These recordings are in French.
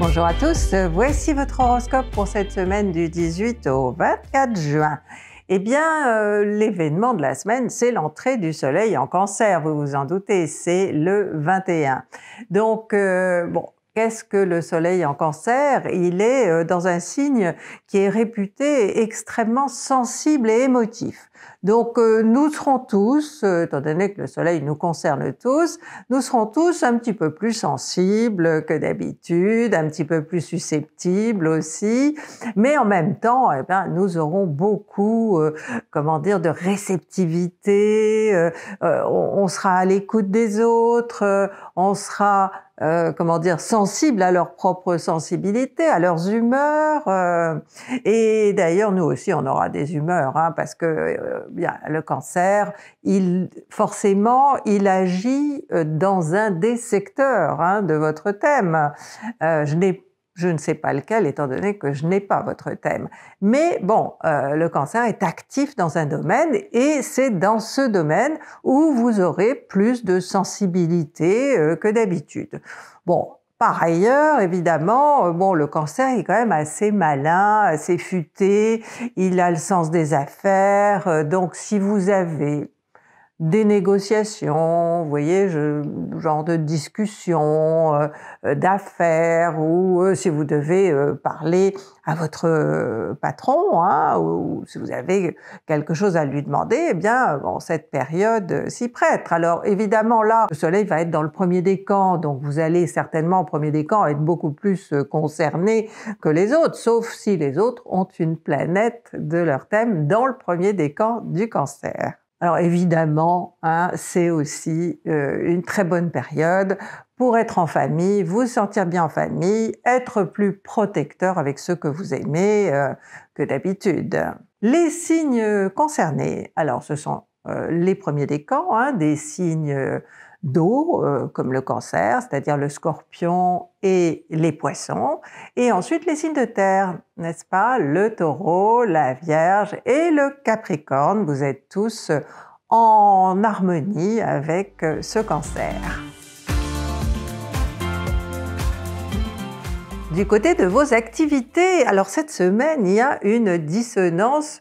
Bonjour à tous, voici votre horoscope pour cette semaine du 18 au 24 juin. Eh bien, euh, l'événement de la semaine, c'est l'entrée du Soleil en cancer, vous vous en doutez, c'est le 21. Donc, euh, bon, Qu'est-ce que le Soleil en cancer Il est euh, dans un signe qui est réputé extrêmement sensible et émotif. Donc euh, nous serons tous, euh, étant donné que le Soleil nous concerne tous, nous serons tous un petit peu plus sensibles que d'habitude, un petit peu plus susceptibles aussi, mais en même temps, eh bien, nous aurons beaucoup, euh, comment dire, de réceptivité. On, sera à l'écoute des autres, on sera comment dire, sensible à leur propre sensibilité, à leurs humeurs. et d'ailleurs, nous aussi, on aura des humeurs, hein, parce que euh, le cancer, il, forcément, il agit euh, dans un des secteurs hein, de votre thème. Euh, je ne sais pas lequel, étant donné que je n'ai pas votre thème. Mais bon, le cancer est actif dans un domaine et c'est dans ce domaine où vous aurez plus de sensibilité que d'habitude. Bon, par ailleurs, évidemment, euh, bon, le cancer est quand même assez malin, assez futé, il a le sens des affaires, euh, donc si vous avez des négociations, vous voyez, genre de discussions euh, euh, d'affaires ou euh, si vous devez parler à votre patron hein, ou, si vous avez quelque chose à lui demander, eh bien, bon, cette période s'y prête. Alors évidemment, là, le soleil va être dans le premier des camps, donc vous allez certainement au premier décan être beaucoup plus concerné que les autres, sauf si les autres ont une planète de leur thème dans le premier des camps du cancer. Alors évidemment, hein, c'est aussi euh, une très bonne période pour être en famille, vous sentir bien en famille, être plus protecteur avec ceux que vous aimez euh, que d'habitude. Les signes concernés, alors ce sont euh, les premiers décans, hein, des signes d'eau, euh, comme le cancer, c'est-à-dire le scorpion et les poissons, et ensuite les signes de terre, n'est-ce pas Le taureau, la vierge et le capricorne, vous êtes tous en harmonie avec euh, ce cancer. Du côté de vos activités, alors cette semaine, il y a une dissonance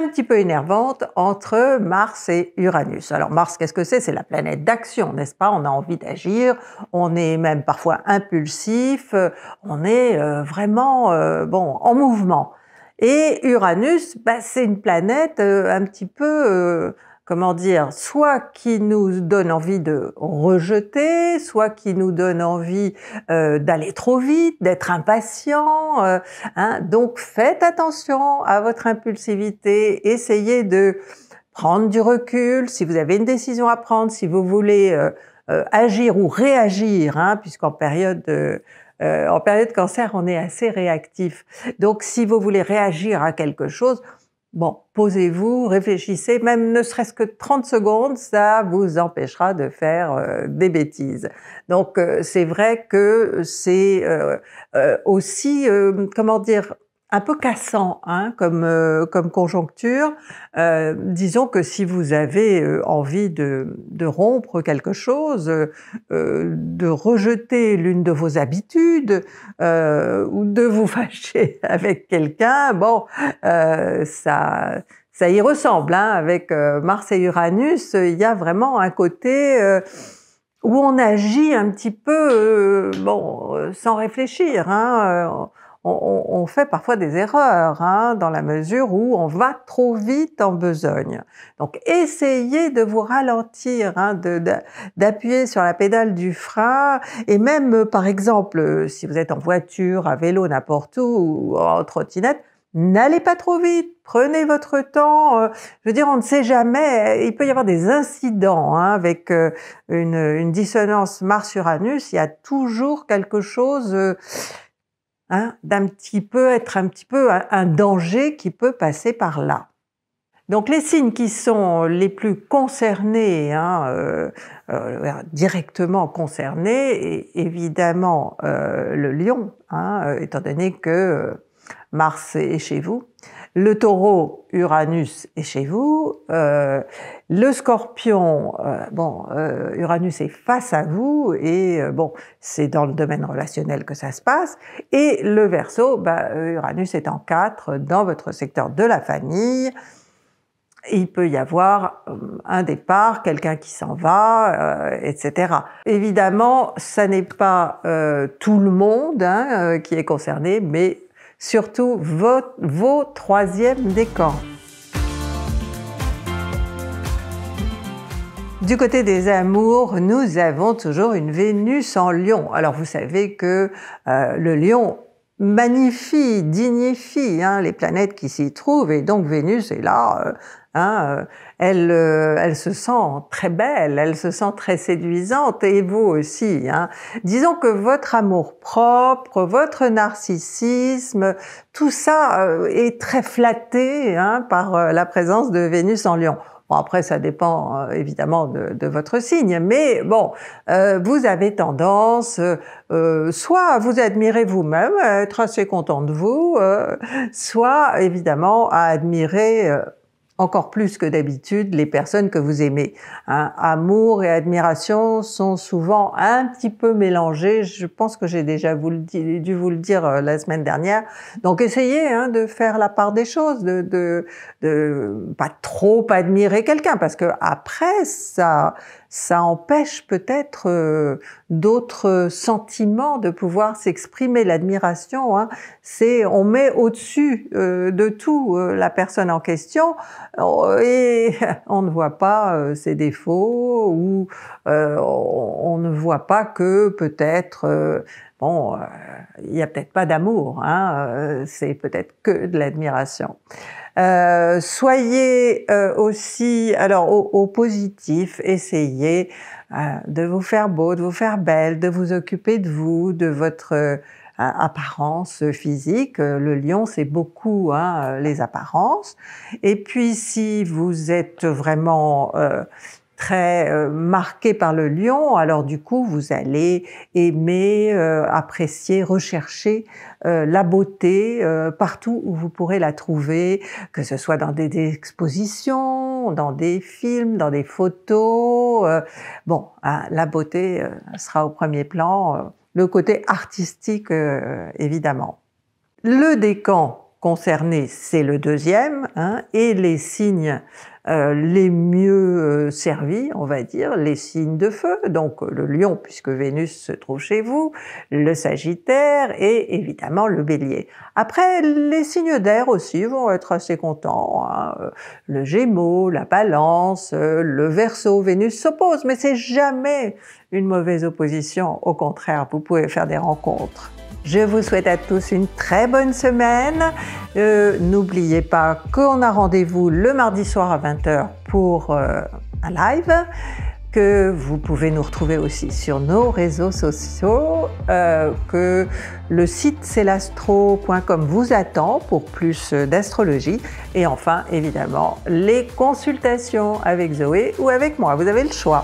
un petit peu énervante entre Mars et Uranus. Alors Mars, qu'est-ce que c'est C'est la planète d'action, n'est-ce pas On a envie d'agir, on est même parfois impulsif, on est euh, vraiment euh, bon en mouvement. Et Uranus, bah, c'est une planète euh, un petit peu comment dire, soit qui nous donne envie de rejeter, soit qui nous donne envie euh, d'aller trop vite, d'être impatient. Euh, hein. Donc faites attention à votre impulsivité, essayez de prendre du recul si vous avez une décision à prendre, si vous voulez euh, agir ou réagir, hein, puisqu'en période de en période cancer, on est assez réactif. Donc, si vous voulez réagir à quelque chose, Bon, posez-vous, réfléchissez, même ne serait-ce que 30 secondes, ça vous empêchera de faire euh, des bêtises. Donc euh, c'est vrai que c'est euh, aussi, comment dire, un peu cassant hein, comme, euh, comme conjoncture. Euh, disons que si vous avez euh, envie de, rompre quelque chose, de rejeter l'une de vos habitudes ou de vous fâcher avec quelqu'un, bon, ça, ça y ressemble. Hein. avec Mars et Uranus, il y a vraiment un côté où on agit un petit peu, bon, sans réfléchir. Hein, on, fait parfois des erreurs hein, dans la mesure où on va trop vite en besogne. Donc essayez de vous ralentir, hein, d'appuyer sur la pédale du frein et même par exemple si vous êtes en voiture, à vélo, n'importe où ou en trottinette, N'allez pas trop vite, prenez votre temps. Euh, je veux dire, on ne sait jamais. Il peut y avoir des incidents hein, avec euh, une, une dissonance Mars-Uranus. Il y a toujours quelque chose euh, Hein, d'un petit peu être un petit peu un, danger qui peut passer par là. Donc les signes qui sont les plus concernés, hein, euh, euh, directement concernés, et évidemment euh, le lion, hein, étant donné que Mars est chez vous. Le taureau, Uranus est chez vous. Euh, le scorpion, euh, bon, euh, Uranus est face à vous et bon, c'est dans le domaine relationnel que ça se passe. Et le verso, bah, Uranus est en quatre dans votre secteur de la famille. Il peut y avoir un départ, quelqu'un qui s'en va, etc. Évidemment, ça n'est pas tout le monde hein, qui est concerné, mais surtout vos, vos troisièmes décors. Du côté des amours, nous avons toujours une Vénus en lion. Alors vous savez que euh, le lion magnifie, dignifie hein, les planètes qui s'y trouvent. Et donc Vénus est là, euh, hein, euh, elle, euh, elle se sent très belle, elle se sent très séduisante et vous aussi. Hein. Disons que votre amour propre, votre narcissisme, tout ça est très flatté par la présence de Vénus en Lion. Bon, après, ça dépend euh, évidemment de, votre signe, mais bon, euh, vous avez tendance euh, soit à vous admirer vous-même, à être assez content de vous, soit évidemment à admirer encore plus que d'habitude les personnes que vous aimez. Hein, amour et admiration sont souvent un petit peu mélangés. Je pense que j'ai déjà dû vous le dire euh, la semaine dernière. Donc essayez hein, de faire la part des choses, de, de, de pas trop admirer quelqu'un parce que après ça ça empêche peut-être euh, d'autres sentiments de pouvoir s'exprimer. L'admiration, hein, c'est on met au-dessus euh, de tout euh, la personne en question et on ne voit pas ses défauts ou on ne voit pas que peut-être bon, il n'y a peut-être pas d'amour, hein, c'est peut-être que de l'admiration. Euh, soyez euh, aussi, alors au, positif, essayez euh, de vous faire beau, de vous faire belle, de vous occuper de vous, de votre apparence physique. Le lion, c'est beaucoup hein, les apparences. Et puis, si vous êtes vraiment très euh, marqué par le lion, alors du coup, vous allez aimer, euh, apprécier, rechercher euh, la beauté partout où vous pourrez la trouver, que ce soit dans des, expositions, dans des films, dans des photos. bon, hein, la beauté sera au premier plan, le côté artistique, évidemment. Le décan concerné, c'est le deuxième, hein, et les signes euh, les mieux euh, servis, on va dire, les signes de feu, donc euh, le lion puisque Vénus se trouve chez vous, le sagittaire et évidemment le bélier. Après, les signes d'air aussi vont être assez contents, hein, le gémeau, la balance, le verso, Vénus s'oppose, mais c'est jamais une mauvaise opposition, au contraire, vous pouvez faire des rencontres. Je vous souhaite à tous une très bonne semaine. Euh, n'oubliez pas qu'on a rendez-vous le mardi soir à 20h pour euh, un live que vous pouvez nous retrouver aussi sur nos réseaux sociaux, euh, que le site c'est vous attend pour plus d'astrologie, et enfin évidemment les consultations avec Zoé ou avec moi, vous avez le choix.